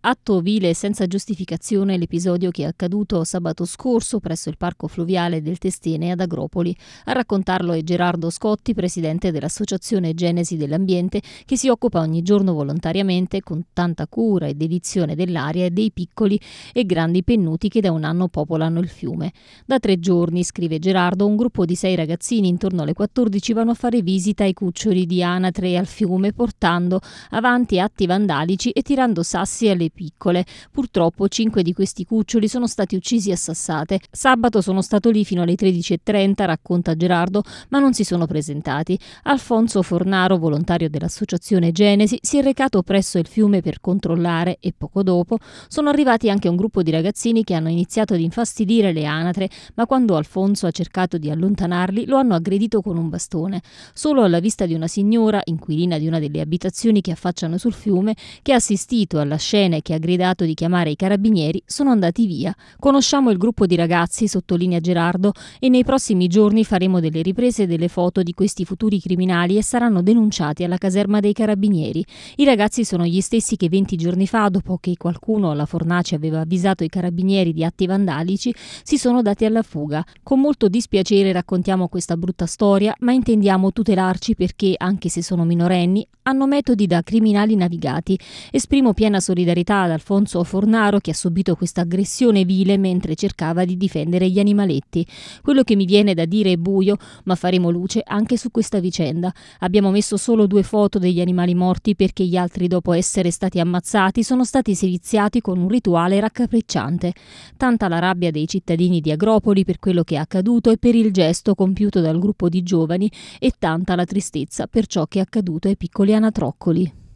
Atto vile e senza giustificazione l'episodio che è accaduto sabato scorso presso il parco fluviale del Testene ad Agropoli. A raccontarlo è Gerardo Scotti, presidente dell'Associazione Genesi dell'Ambiente, che si occupa ogni giorno volontariamente con tanta cura e dedizione dell'aria e dei piccoli e grandi pennuti che da un anno popolano il fiume. Da tre giorni, scrive Gerardo, un gruppo di sei ragazzini intorno alle 14 vanno a fare visita ai cuccioli di anatre e al fiume, portando avanti atti vandalici e tirando sassi alle larve piccole. Purtroppo cinque di questi cuccioli sono stati uccisi a sassate. Sabato sono stato lì fino alle 13.30, racconta Gerardo, ma non si sono presentati. Alfonso Fornaro, volontario dell'associazione Genesi, si è recato presso il fiume per controllare e poco dopo sono arrivati anche un gruppo di ragazzini che hanno iniziato ad infastidire le anatre, ma quando Alfonso ha cercato di allontanarli lo hanno aggredito con un bastone. Solo alla vista di una signora, inquilina di una delle abitazioni che affacciano sul fiume, che ha assistito alla scena giovane che ha gridato di chiamare i carabinieri sono andati via. Conosciamo il gruppo di ragazzi, sottolinea Gerardo, e nei prossimi giorni faremo delle riprese e delle foto di questi futuri criminali e saranno denunciati alla caserma dei carabinieri. I ragazzi sono gli stessi che 20 giorni fa, dopo che qualcuno alla Fornace aveva avvisato i carabinieri di atti vandalici, si sono dati alla fuga. Con molto dispiacere raccontiamo questa brutta storia, ma intendiamo tutelarci perché, anche se sono minorenni, hanno metodi da criminali navigati. Esprimo piena solidarietà solidarietà ad Alfonso Fornaro che ha subito questa aggressione vile mentre cercava di difendere gli animaletti. Quello che mi viene da dire è buio, ma faremo luce anche su questa vicenda. Abbiamo messo solo due foto degli animali morti perché gli altri dopo essere stati ammazzati sono stati seviziati con un rituale raccapricciante. Tanta la rabbia dei cittadini di Agropoli per quello che è accaduto e per il gesto compiuto dal gruppo di giovani e tanta la tristezza per ciò che è accaduto ai piccoli anatroccoli.